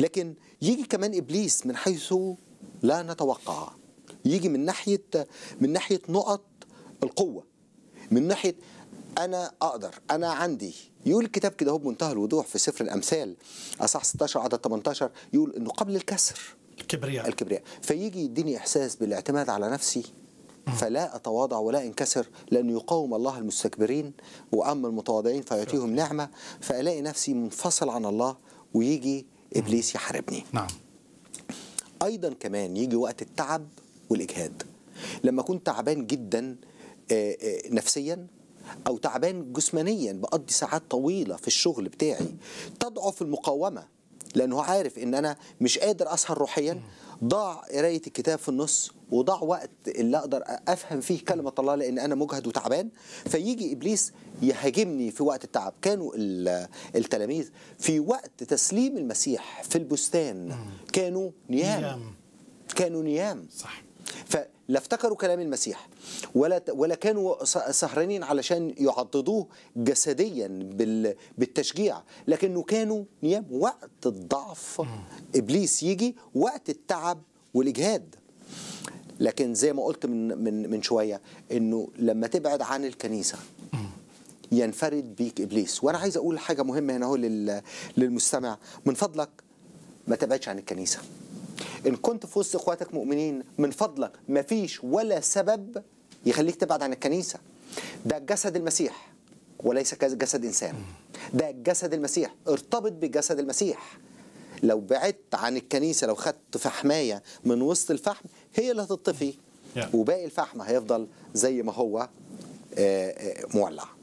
لكن يجي كمان ابليس من حيث لا نتوقع يجي من ناحيه من ناحيه نقط القوه من ناحيه انا اقدر انا عندي يقول الكتاب كده هو بمنتهى الوضوح في سفر الامثال اصح 16 عدد 18 يقول انه قبل الكسر الكبرياء الكبرياء فيجي يديني احساس بالاعتماد على نفسي فلا أتواضع ولا أنكسر لأنه يقاوم الله المستكبرين وأما المتواضعين فيعطيهم نعمة فألاقي نفسي منفصل عن الله ويجي ابليس يحاربني نعم ايضا كمان يجي وقت التعب والاجهاد لما اكون تعبان جدا آه، آه، نفسيا او تعبان جسمانيا بقضي ساعات طويله في الشغل بتاعي تضعف المقاومه لانه عارف ان انا مش قادر اسهر روحيا ضاع قرايه الكتاب في النص وضاع وقت اللي اقدر افهم فيه كلمه الله لان انا مجهد وتعبان فيجي ابليس يهاجمني في وقت التعب كانوا التلاميذ في وقت تسليم المسيح في البستان كانوا نيام, نيام. كانوا نيام صح فلا افتكروا كلام المسيح ولا ولا كانوا سهرانين علشان يعضدوه جسديا بالتشجيع لكنه كانوا نيام وقت الضعف ابليس يجي وقت التعب والاجهاد لكن زي ما قلت من من من شويه انه لما تبعد عن الكنيسه ينفرد بيك ابليس وانا عايز اقول حاجه مهمه هنا اهو للمستمع من فضلك ما تبعدش عن الكنيسه ان كنت في وسط اخواتك مؤمنين من فضلك ما فيش ولا سبب يخليك تبعد عن الكنيسه ده جسد المسيح وليس جسد انسان ده جسد المسيح ارتبط بجسد المسيح لو بعدت عن الكنيسه لو خدت في حمايه من وسط الفحم هي اللي هتطفي وباقي الفحم هيفضل زي ما هو آه، آه، مولع